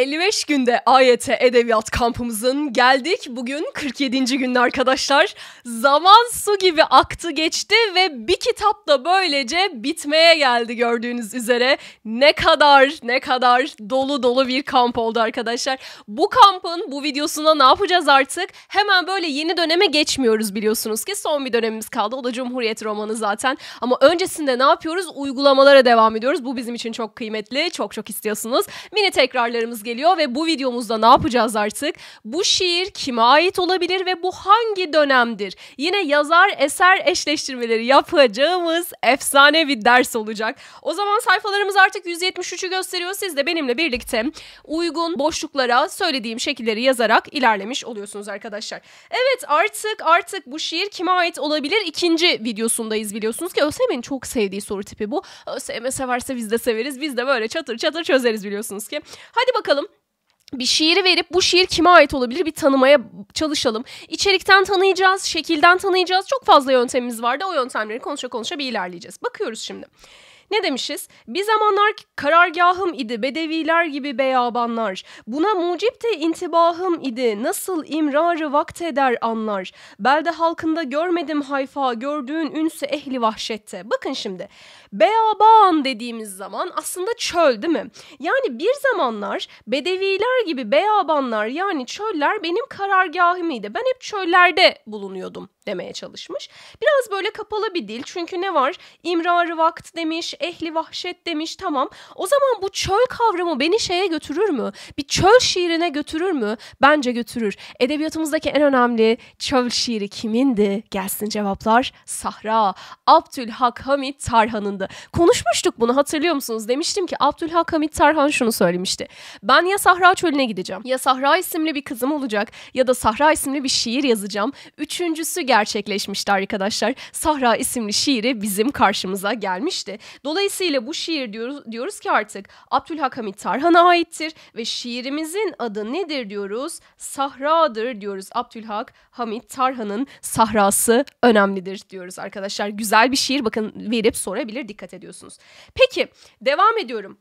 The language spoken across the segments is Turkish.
55 günde AYT Edebiyat kampımızın geldik. Bugün 47. günde arkadaşlar. Zaman su gibi aktı geçti ve bir kitap da böylece bitmeye geldi gördüğünüz üzere. Ne kadar ne kadar dolu dolu bir kamp oldu arkadaşlar. Bu kampın bu videosunda ne yapacağız artık? Hemen böyle yeni döneme geçmiyoruz biliyorsunuz ki son bir dönemimiz kaldı. O da Cumhuriyet romanı zaten. Ama öncesinde ne yapıyoruz? Uygulamalara devam ediyoruz. Bu bizim için çok kıymetli. Çok çok istiyorsunuz. Mini tekrarlarımız geliyor geliyor ve bu videomuzda ne yapacağız artık? Bu şiir kime ait olabilir ve bu hangi dönemdir? Yine yazar eser eşleştirmeleri yapacağımız efsane bir ders olacak. O zaman sayfalarımız artık 173'ü gösteriyor. Siz de benimle birlikte uygun boşluklara söylediğim şekilleri yazarak ilerlemiş oluyorsunuz arkadaşlar. Evet artık artık bu şiir kime ait olabilir? İkinci videosundayız biliyorsunuz ki ÖSYM'nin çok sevdiği soru tipi bu. ÖSYM severse biz de severiz. Biz de böyle çatır çatır çözeriz biliyorsunuz ki. Hadi bakalım bir şiiri verip bu şiir kime ait olabilir bir tanımaya çalışalım. İçerikten tanıyacağız, şekilden tanıyacağız. Çok fazla yöntemimiz vardı. O yöntemleri konuşa konuşa bir ilerleyeceğiz. Bakıyoruz şimdi. Ne demişiz? Bir zamanlar karargahım idi bedeviler gibi beyabanlar. Buna mucip de intibahım idi nasıl imrarı vakt eder anlar. Belde halkında görmedim hayfa gördüğün ünsü ehli vahşette. Bakın şimdi beyaban dediğimiz zaman aslında çöl değil mi? Yani bir zamanlar bedeviler gibi beyabanlar yani çöller benim karargahım idi. Ben hep çöllerde bulunuyordum demeye çalışmış. Biraz böyle kapalı bir dil çünkü ne var? İmrarı vakt demiş, ehli vahşet demiş tamam. O zaman bu çöl kavramı beni şeye götürür mü? Bir çöl şiirine götürür mü? Bence götürür. Edebiyatımızdaki en önemli çöl şiiri kimindi? Gelsin cevaplar. Sahra. Abdülhak Hamit Tarhan'ındı. Konuşmuştuk bunu hatırlıyor musunuz? Demiştim ki Abdülhak Hamit Tarhan şunu söylemişti. Ben ya Sahra çölüne gideceğim. Ya Sahra isimli bir kızım olacak ya da Sahra isimli bir şiir yazacağım. Üçüncüsü gerçekleşmişti arkadaşlar. Sahra isimli şiiri bizim karşımıza gelmişti. Dolayısıyla bu şiir diyoruz, diyoruz ki artık Abdülhak Hamit Tarhan'a aittir ve şiirimizin adı nedir diyoruz? Sahra'dır diyoruz. Abdülhak Hamit Tarhan'ın sahrası önemlidir diyoruz arkadaşlar. Güzel bir şiir bakın verip sorabilir dikkat ediyorsunuz. Peki devam ediyorum.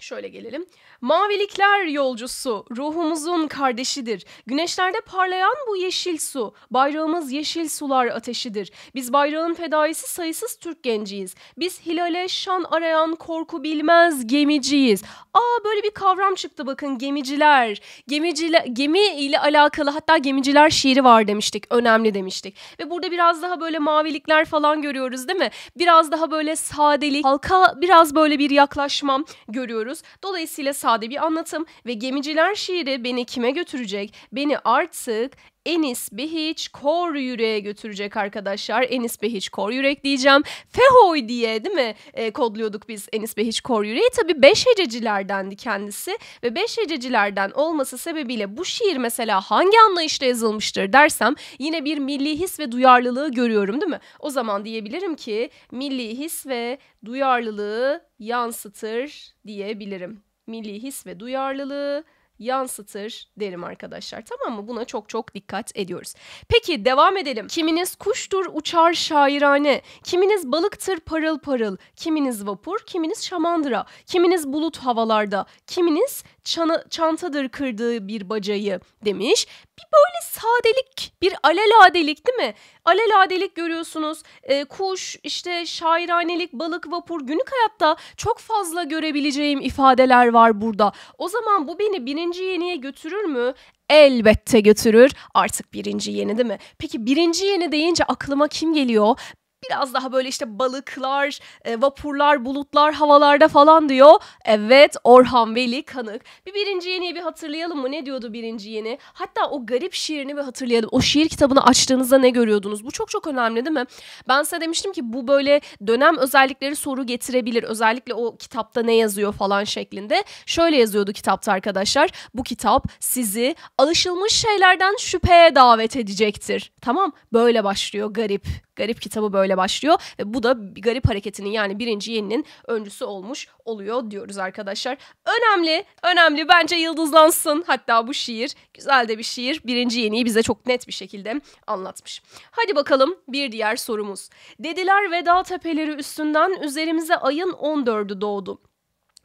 Şöyle gelelim. Mavilikler yolcusu, ruhumuzun kardeşidir. Güneşlerde parlayan bu yeşil su, bayrağımız yeşil sular ateşidir. Biz bayrağın fedaisi sayısız Türk genciyiz. Biz hilale şan arayan korku bilmez gemiciyiz. Aa böyle bir kavram çıktı bakın gemiciler. Gemiciler, gemi ile alakalı hatta gemiciler şiiri var demiştik, önemli demiştik. Ve burada biraz daha böyle mavilikler falan görüyoruz değil mi? Biraz daha böyle sadelik, halka biraz böyle bir yaklaşmam görüyoruz gidiyoruz. Dolayısıyla sade bir anlatım ve gemiciler şiiri beni kime götürecek? Beni artık Enis Behiç Kor yüreğe götürecek arkadaşlar. Enis Behiç Kor Yürek diyeceğim. Fehoy diye değil mi e, kodluyorduk biz Enis Behiç Kor yüreği Tabii beş hececilerdendi kendisi ve beş hececilerden olması sebebiyle bu şiir mesela hangi anlayışla yazılmıştır dersem yine bir milli his ve duyarlılığı görüyorum değil mi? O zaman diyebilirim ki milli his ve duyarlılığı yansıtır diyebilirim. Milli his ve duyarlılığı yansıtır derim arkadaşlar. Tamam mı? Buna çok çok dikkat ediyoruz. Peki devam edelim. Kiminiz kuştur uçar şairane, kiminiz balıktır parıl parıl, kiminiz vapur, kiminiz şamandıra, kiminiz bulut havalarda, kiminiz çana, çantadır kırdığı bir bacayı demiş. Bir böyle sadelik, bir aleladelik değil mi? Aleladelik görüyorsunuz. E, kuş, işte şairanelik, balık, vapur günlük hayatta çok fazla görebileceğim ifadeler var burada. O zaman bu beni birinci yeniye götürür mü? Elbette götürür. Artık birinci yeni değil mi? Peki birinci yeni deyince aklıma kim geliyor? biraz daha böyle işte balıklar, e, vapurlar, bulutlar havalarda falan diyor. Evet Orhan Veli Kanık. Bir birinci yeniye bir hatırlayalım mı? Ne diyordu birinci yeni? Hatta o garip şiirini bir hatırlayalım. O şiir kitabını açtığınızda ne görüyordunuz? Bu çok çok önemli değil mi? Ben size demiştim ki bu böyle dönem özellikleri soru getirebilir. Özellikle o kitapta ne yazıyor falan şeklinde. Şöyle yazıyordu kitapta arkadaşlar. Bu kitap sizi alışılmış şeylerden şüpheye davet edecektir. Tamam böyle başlıyor garip Garip kitabı böyle başlıyor ve bu da garip hareketinin yani birinci yeninin öncüsü olmuş oluyor diyoruz arkadaşlar. Önemli, önemli bence yıldızlansın hatta bu şiir. Güzel de bir şiir. Birinci yeniyi bize çok net bir şekilde anlatmış. Hadi bakalım bir diğer sorumuz. Dediler veda tepeleri üstünden üzerimize ayın 14'ü doğdu.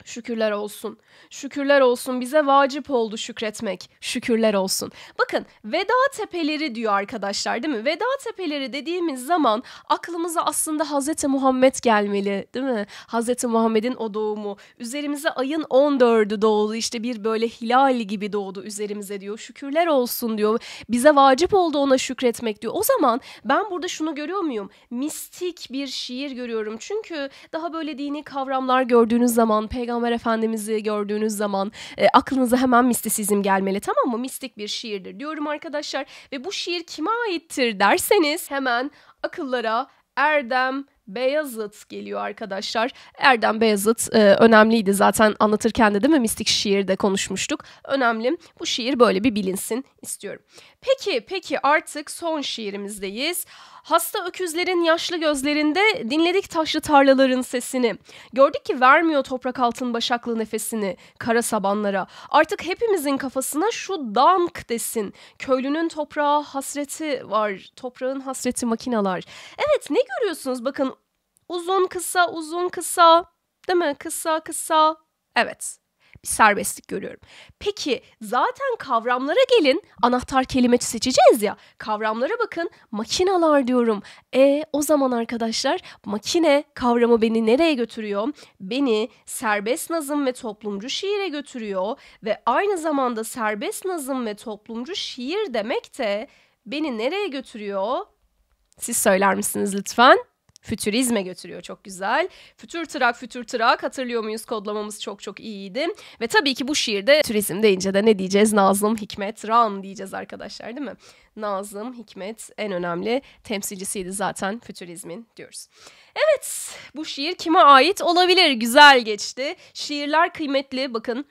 Şükürler olsun. Şükürler olsun bize vacip oldu şükretmek. Şükürler olsun. Bakın veda tepeleri diyor arkadaşlar değil mi? Veda tepeleri dediğimiz zaman aklımıza aslında Hazreti Muhammed gelmeli değil mi? Hazreti Muhammed'in o doğumu. Üzerimize ayın 14'ü doğdu işte bir böyle hilal gibi doğdu üzerimize diyor. Şükürler olsun diyor. Bize vacip oldu ona şükretmek diyor. O zaman ben burada şunu görüyor muyum? Mistik bir şiir görüyorum. Çünkü daha böyle dini kavramlar gördüğünüz zaman peygamber Peygamber Efendimiz'i gördüğünüz zaman e, aklınıza hemen mistisizm gelmeli tamam mı? Mistik bir şiirdir diyorum arkadaşlar ve bu şiir kime aittir derseniz hemen akıllara Erdem Beyazıt geliyor arkadaşlar. Erdem Beyazıt e, önemliydi zaten anlatırken de değil mi mistik şiirde konuşmuştuk. Önemli. Bu şiir böyle bir bilinsin istiyorum. Peki peki artık son şiirimizdeyiz. Hasta öküzlerin yaşlı gözlerinde dinledik taşlı tarlaların sesini. Gördük ki vermiyor toprak altın başaklı nefesini kara sabanlara. Artık hepimizin kafasına şu dank desin. Köylünün toprağa hasreti var. Toprağın hasreti makinalar. Evet ne görüyorsunuz bakın uzun kısa uzun kısa değil mi kısa kısa evet bir serbestlik görüyorum. Peki zaten kavramlara gelin anahtar kelime seçeceğiz ya kavramlara bakın makinalar diyorum. E o zaman arkadaşlar makine kavramı beni nereye götürüyor? Beni serbest nazım ve toplumcu şiire götürüyor ve aynı zamanda serbest nazım ve toplumcu şiir demek de beni nereye götürüyor? Siz söyler misiniz lütfen? fütürizme götürüyor çok güzel. Fütür trak fütür trak hatırlıyor muyuz kodlamamız çok çok iyiydi. Ve tabii ki bu şiirde turizm deyince de ne diyeceğiz? Nazım Hikmet Ran diyeceğiz arkadaşlar değil mi? Nazım Hikmet en önemli temsilcisiydi zaten fütürizmin diyoruz. Evet bu şiir kime ait olabilir? Güzel geçti. Şiirler kıymetli bakın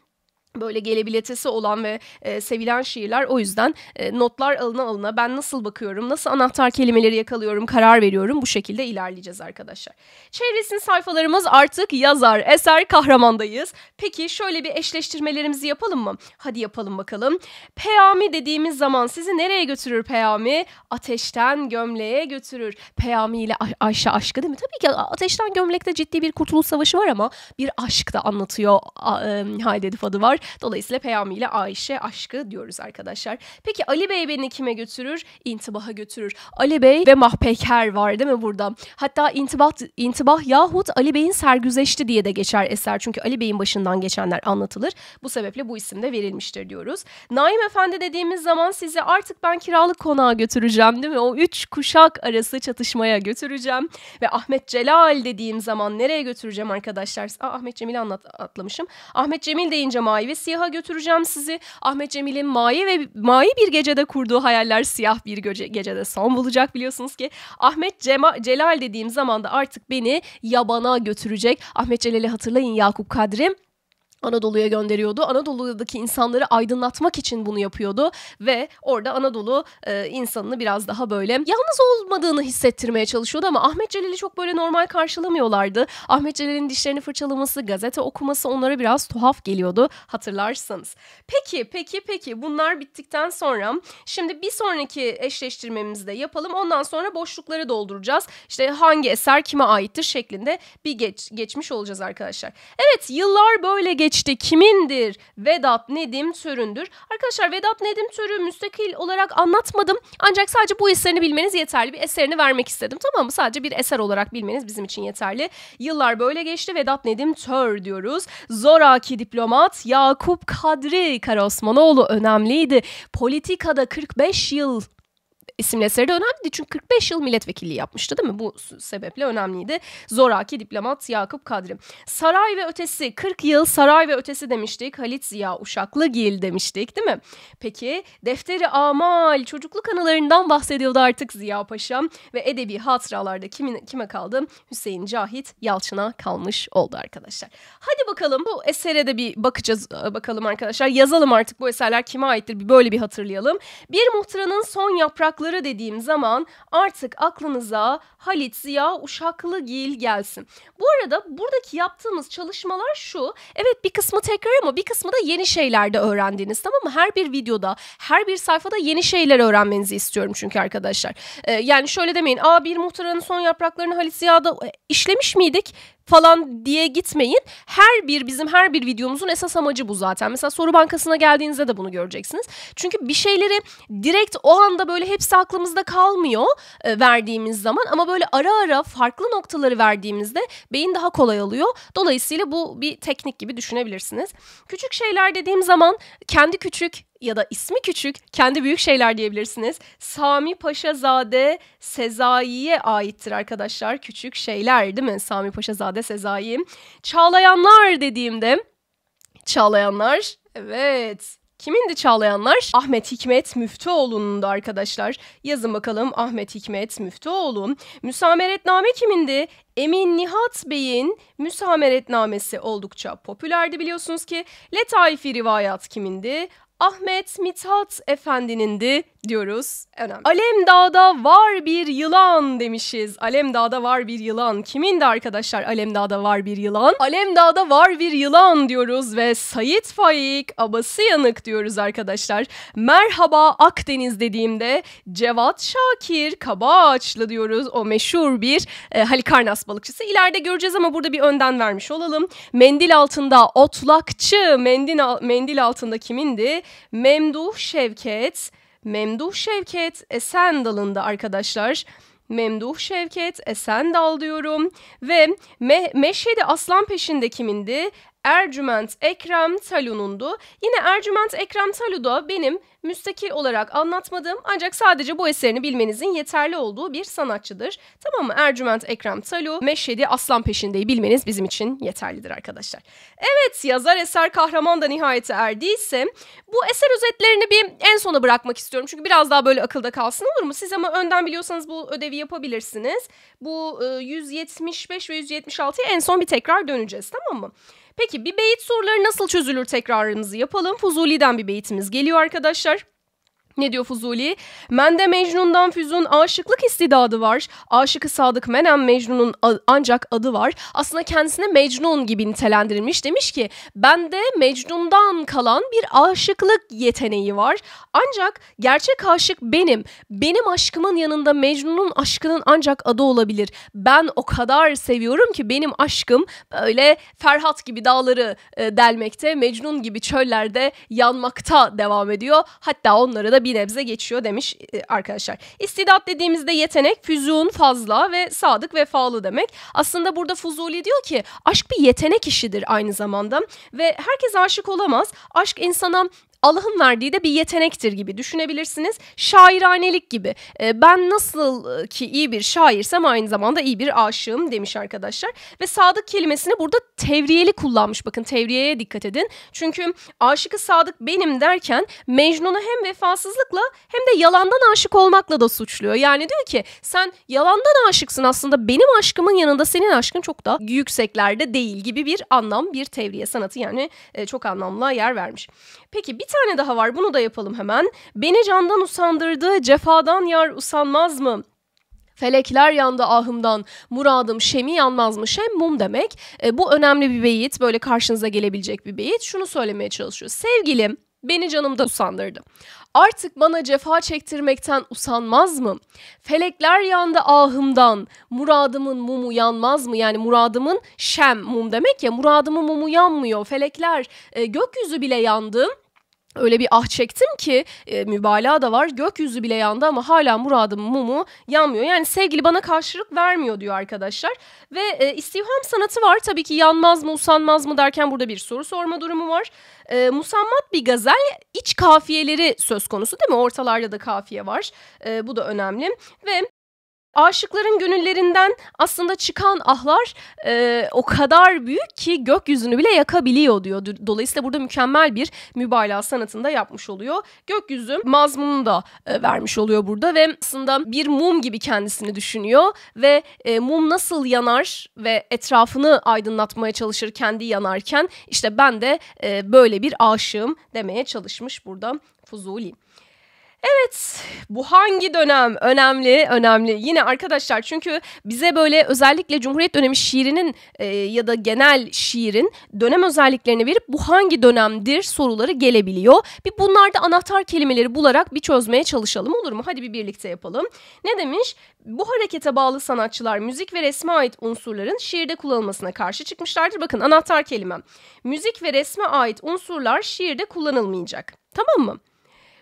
böyle gelebiletesi olan ve e, sevilen şiirler o yüzden e, notlar alına alına ben nasıl bakıyorum nasıl anahtar kelimeleri yakalıyorum karar veriyorum bu şekilde ilerleyeceğiz arkadaşlar. Çevresin sayfalarımız artık yazar eser kahramandayız. Peki şöyle bir eşleştirmelerimizi yapalım mı? Hadi yapalım bakalım. Peyami dediğimiz zaman sizi nereye götürür peyami? Ateşten gömleğe götürür. Peyami ile Ay Ayşe aşkı değil mi? Tabii ki ateşten gömlekte ciddi bir kurtuluş savaşı var ama bir aşk da anlatıyor. A, e, Halide Edip adı var. Dolayısıyla Peyami ile Ayşe aşkı diyoruz arkadaşlar. Peki Ali Bey beni kime götürür? İntibaha götürür. Ali Bey ve Mahpeker var değil mi burada? Hatta intibah, intibah yahut Ali Bey'in sergüzeşti diye de geçer eser. Çünkü Ali Bey'in başından geçenler anlatılır. Bu sebeple bu isim de verilmiştir diyoruz. Naim Efendi dediğimiz zaman sizi artık ben kiralık konağa götüreceğim değil mi? O üç kuşak arası çatışmaya götüreceğim. Ve Ahmet Celal dediğim zaman nereye götüreceğim arkadaşlar? Aa, Ahmet Cemil'i anlat, atlamışım. Ahmet Cemil deyince mavi Mavi Siyah'a götüreceğim sizi. Ahmet Cemil'in mavi ve mavi bir gecede kurduğu hayaller siyah bir gece gecede son bulacak biliyorsunuz ki. Ahmet Cema, Celal dediğim zaman da artık beni yabana götürecek. Ahmet Celal'i hatırlayın Yakup Kadri. Anadolu'ya gönderiyordu. Anadolu'daki insanları aydınlatmak için bunu yapıyordu ve orada Anadolu e, insanını biraz daha böyle yalnız olmadığını hissettirmeye çalışıyordu ama Ahmet Celal'i çok böyle normal karşılamıyorlardı. Ahmet Celal'in dişlerini fırçalaması, gazete okuması onlara biraz tuhaf geliyordu Hatırlarsınız. Peki, peki, peki bunlar bittikten sonra şimdi bir sonraki eşleştirmemizi de yapalım. Ondan sonra boşlukları dolduracağız. İşte hangi eser kime aittir şeklinde bir geç, geçmiş olacağız arkadaşlar. Evet, yıllar böyle geç geçti kimindir? Vedat Nedim Söründür. Arkadaşlar Vedat Nedim Sörü müstakil olarak anlatmadım. Ancak sadece bu eserini bilmeniz yeterli. Bir eserini vermek istedim tamam mı? Sadece bir eser olarak bilmeniz bizim için yeterli. Yıllar böyle geçti. Vedat Nedim Tör diyoruz. Zoraki diplomat Yakup Kadri Karaosmanoğlu önemliydi. Politikada 45 yıl isimli eseri de önemliydi. Çünkü 45 yıl milletvekilliği yapmıştı değil mi? Bu sebeple önemliydi. Zoraki diplomat Yakup Kadri. Saray ve ötesi 40 yıl saray ve ötesi demiştik. Halit Ziya Uşaklıgil demiştik değil mi? Peki defteri amal çocukluk anılarından bahsediyordu artık Ziya Paşam ve edebi hatıralarda kimin, kime kaldı? Hüseyin Cahit Yalçın'a kalmış oldu arkadaşlar. Hadi bakalım bu esere de bir bakacağız e, bakalım arkadaşlar. Yazalım artık bu eserler kime aittir böyle bir hatırlayalım. Bir muhtıranın son yaprak Uşakları dediğim zaman artık aklınıza Halit Ziya uşaklı Uşaklıgil gelsin. Bu arada buradaki yaptığımız çalışmalar şu. Evet bir kısmı tekrar ama bir kısmı da yeni şeyler de öğrendiğiniz tamam mı? Her bir videoda, her bir sayfada yeni şeyler öğrenmenizi istiyorum çünkü arkadaşlar. Ee, yani şöyle demeyin. Aa bir muhtaranın son yapraklarını Halit Ziya'da e, işlemiş miydik? falan diye gitmeyin. Her bir bizim her bir videomuzun esas amacı bu zaten. Mesela soru bankasına geldiğinizde de bunu göreceksiniz. Çünkü bir şeyleri direkt o anda böyle hepsi aklımızda kalmıyor e, verdiğimiz zaman ama böyle ara ara farklı noktaları verdiğimizde beyin daha kolay alıyor. Dolayısıyla bu bir teknik gibi düşünebilirsiniz. Küçük şeyler dediğim zaman kendi küçük ya da ismi küçük kendi büyük şeyler diyebilirsiniz. Sami Paşazade Sezai'ye aittir arkadaşlar. Küçük şeyler değil mi? Sami Paşazade Sezai. Çağlayanlar dediğimde Çağlayanlar evet Kimindi Çağlayanlar? Ahmet Hikmet Müftüoğlu'nun da arkadaşlar. Yazın bakalım Ahmet Hikmet Müftüoğlu. Müsameretname kimindi? Emin Nihat Bey'in müsameretnamesi oldukça popülerdi biliyorsunuz ki. Letaifi rivayat kimindi? Ahmet Mithat Efendi'nin de diyoruz. Önemli. Alemdağda var bir yılan demişiz. Alemdağda var bir yılan. Kimin de arkadaşlar Alemdağda var bir yılan? Alemdağda var bir yılan diyoruz ve Sayit Faik abası yanık diyoruz arkadaşlar. Merhaba Akdeniz dediğimde Cevat Şakir Kabaçlı diyoruz. O meşhur bir e, Halikarnas balıkçısı. İleride göreceğiz ama burada bir önden vermiş olalım. Mendil altında otlakçı. Mendil, mendil altında kimindi? Memduh Şevket. Memduh Şevket Esen dalında arkadaşlar. Memduh Şevket Esen dal diyorum ve Me- Meşhedi Aslan peşinde kimindi? Ercüment Ekrem Talun'undu. Yine Ercüment Ekrem Talu da benim müstakil olarak anlatmadım ancak sadece bu eserini bilmenizin yeterli olduğu bir sanatçıdır. Tamam mı? Ercüment Ekrem Talu, Meşhedi Aslan Peşinde'yi bilmeniz bizim için yeterlidir arkadaşlar. Evet yazar eser kahraman da nihayete erdiyse bu eser özetlerini bir en sona bırakmak istiyorum. Çünkü biraz daha böyle akılda kalsın olur mu? Siz ama önden biliyorsanız bu ödevi yapabilirsiniz. Bu 175 e, ve 176'ya en son bir tekrar döneceğiz tamam mı? Peki bir beyit soruları nasıl çözülür tekrarımızı yapalım. Fuzuli'den bir beyitimiz geliyor arkadaşlar. Ne diyor Fuzuli? Mende Mecnun'dan Füzun aşıklık istidadı var. Aşıkı Sadık Menem Mecnun'un ancak adı var. Aslında kendisine Mecnun gibi nitelendirilmiş. Demiş ki bende Mecnun'dan kalan bir aşıklık yeteneği var. Ancak gerçek aşık benim. Benim aşkımın yanında Mecnun'un aşkının ancak adı olabilir. Ben o kadar seviyorum ki benim aşkım böyle Ferhat gibi dağları e, delmekte, Mecnun gibi çöllerde yanmakta devam ediyor. Hatta onları da da bir nebze geçiyor demiş e, arkadaşlar. İstidat dediğimizde yetenek, füzun, fazla ve sadık vefalı demek. Aslında burada Fuzuli diyor ki aşk bir yetenek işidir aynı zamanda ve herkes aşık olamaz. Aşk insana Allah'ın verdiği de bir yetenektir gibi düşünebilirsiniz. Şairanelik gibi. E, ben nasıl e, ki iyi bir şairsem aynı zamanda iyi bir aşığım demiş arkadaşlar. Ve sadık kelimesini burada tevriyeli kullanmış bakın tevriyeye dikkat edin. Çünkü aşıkı sadık benim derken Mecnun'u hem vefasızlıkla hem de yalandan aşık olmakla da suçluyor. Yani diyor ki sen yalandan aşıksın aslında benim aşkımın yanında senin aşkın çok da yükseklerde değil gibi bir anlam bir tevriye sanatı yani e, çok anlamlı yer vermiş. Peki bir tane daha var bunu da yapalım hemen. Beni candan usandırdı cefadan yar usanmaz mı? Felekler yandı ahımdan, muradım şemi yanmaz mı? Şem mum demek. E, bu önemli bir beyit, böyle karşınıza gelebilecek bir beyit. Şunu söylemeye çalışıyor. Sevgilim beni canımda usandırdı. Artık bana cefa çektirmekten usanmaz mı? Felekler yandı ahımdan, muradımın mumu yanmaz mı? Yani muradımın şem mum demek ya, muradımın mumu yanmıyor. Felekler, e, gökyüzü bile yandı öyle bir ah çektim ki e, mübalağa da var. Gökyüzü bile yandı ama hala muradımın mumu yanmıyor. Yani sevgili bana karşılık vermiyor diyor arkadaşlar. Ve e, istiham sanatı var. Tabii ki yanmaz mı usanmaz mı derken burada bir soru sorma durumu var. E, musammat bir gazel iç kafiyeleri söz konusu değil mi? Ortalarda da kafiye var. E, bu da önemli. Ve Aşıkların gönüllerinden aslında çıkan ahlar e, o kadar büyük ki gökyüzünü bile yakabiliyor diyor. Dolayısıyla burada mükemmel bir mübalağa sanatında yapmış oluyor. Gökyüzü mazmununu da e, vermiş oluyor burada ve aslında bir mum gibi kendisini düşünüyor ve e, mum nasıl yanar ve etrafını aydınlatmaya çalışır kendi yanarken işte ben de e, böyle bir aşığım demeye çalışmış burada Fuzuli. Evet bu hangi dönem önemli önemli yine arkadaşlar çünkü bize böyle özellikle Cumhuriyet dönemi şiirinin e, ya da genel şiirin dönem özelliklerini verip bu hangi dönemdir soruları gelebiliyor. Bir bunlarda anahtar kelimeleri bularak bir çözmeye çalışalım olur mu? Hadi bir birlikte yapalım. Ne demiş? Bu harekete bağlı sanatçılar müzik ve resme ait unsurların şiirde kullanılmasına karşı çıkmışlardır. Bakın anahtar kelime. Müzik ve resme ait unsurlar şiirde kullanılmayacak. Tamam mı?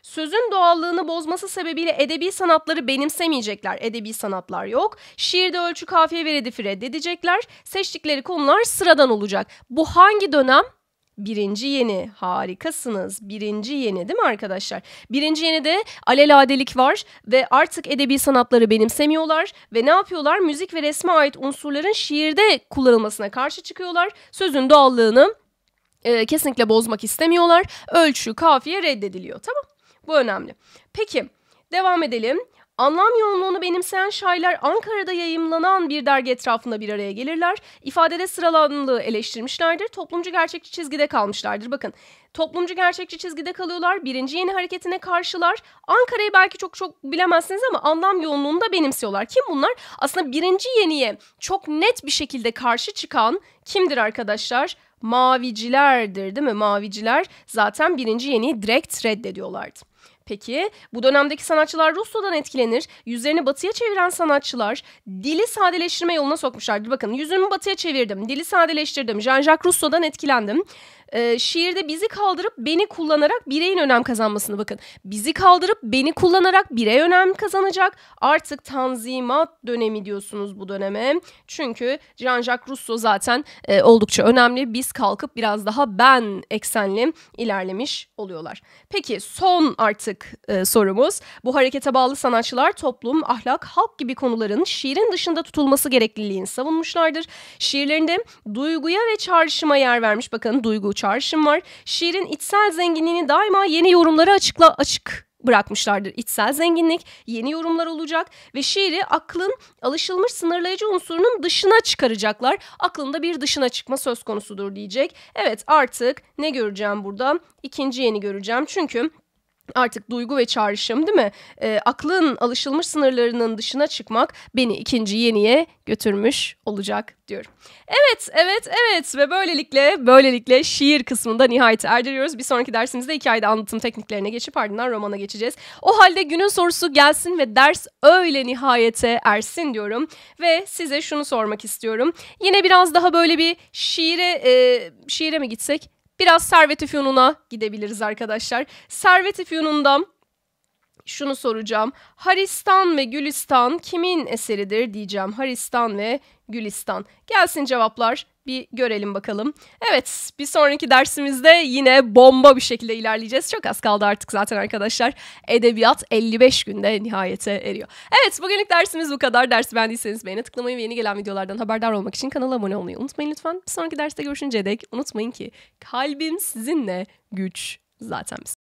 Sözün doğallığını bozması sebebiyle edebi sanatları benimsemeyecekler. Edebi sanatlar yok. Şiirde ölçü kafiye ve redifi reddedecekler. Seçtikleri konular sıradan olacak. Bu hangi dönem? Birinci yeni harikasınız. Birinci yeni değil mi arkadaşlar? Birinci yeni de aleladelik var ve artık edebi sanatları benimsemiyorlar ve ne yapıyorlar? Müzik ve resme ait unsurların şiirde kullanılmasına karşı çıkıyorlar. Sözün doğallığını e, kesinlikle bozmak istemiyorlar. Ölçü, kafiye reddediliyor. Tamam. Bu önemli. Peki devam edelim. Anlam yoğunluğunu benimseyen şairler Ankara'da yayımlanan bir dergi etrafında bir araya gelirler. İfadede sıralanlığı eleştirmişlerdir. Toplumcu gerçekçi çizgide kalmışlardır. Bakın toplumcu gerçekçi çizgide kalıyorlar. Birinci yeni hareketine karşılar. Ankara'yı belki çok çok bilemezsiniz ama anlam yoğunluğunu da benimsiyorlar. Kim bunlar? Aslında birinci yeniye çok net bir şekilde karşı çıkan kimdir arkadaşlar? Mavicilerdir değil mi? Maviciler zaten birinci yeniyi direkt reddediyorlardı. Peki bu dönemdeki sanatçılar Rusya'dan etkilenir. Yüzlerini batıya çeviren sanatçılar dili sadeleştirme yoluna sokmuşlardır. Bakın yüzümü batıya çevirdim, dili sadeleştirdim, Jean-Jacques Rousseau'dan etkilendim e, şiirde bizi kaldırıp beni kullanarak bireyin önem kazanmasını bakın. Bizi kaldırıp beni kullanarak birey önem kazanacak. Artık tanzimat dönemi diyorsunuz bu döneme. Çünkü Jean-Jacques Rousseau zaten e, oldukça önemli. Biz kalkıp biraz daha ben eksenli ilerlemiş oluyorlar. Peki son artık e, sorumuz. Bu harekete bağlı sanatçılar toplum, ahlak, halk gibi konuların şiirin dışında tutulması gerekliliğini savunmuşlardır. Şiirlerinde duyguya ve çağrışıma yer vermiş. Bakın duygu, çağrışım var. Şiirin içsel zenginliğini daima yeni yorumlara açıkla açık bırakmışlardır. İçsel zenginlik, yeni yorumlar olacak ve şiiri aklın alışılmış sınırlayıcı unsurunun dışına çıkaracaklar. Aklında bir dışına çıkma söz konusudur diyecek. Evet artık ne göreceğim burada? İkinci yeni göreceğim. Çünkü artık duygu ve çağrışım değil mi? E, aklın alışılmış sınırlarının dışına çıkmak beni ikinci yeniye götürmüş olacak diyorum. Evet, evet, evet ve böylelikle böylelikle şiir kısmında nihayet erdiriyoruz. Bir sonraki dersimizde hikayede anlatım tekniklerine geçip ardından romana geçeceğiz. O halde günün sorusu gelsin ve ders öyle nihayete ersin diyorum. Ve size şunu sormak istiyorum. Yine biraz daha böyle bir şiire, e, şiire mi gitsek? biraz Servet Üfyun'una gidebiliriz arkadaşlar. Servet Üfyun'undan şunu soracağım. Haristan ve Gülistan kimin eseridir diyeceğim. Haristan ve Gülistan. Gelsin cevaplar bir görelim bakalım. Evet bir sonraki dersimizde yine bomba bir şekilde ilerleyeceğiz. Çok az kaldı artık zaten arkadaşlar. Edebiyat 55 günde nihayete eriyor. Evet bugünlük dersimiz bu kadar. Dersi beğendiyseniz beğene tıklamayı ve yeni gelen videolardan haberdar olmak için kanala abone olmayı unutmayın lütfen. Bir sonraki derste görüşünceye dek unutmayın ki kalbim sizinle güç zaten bizim.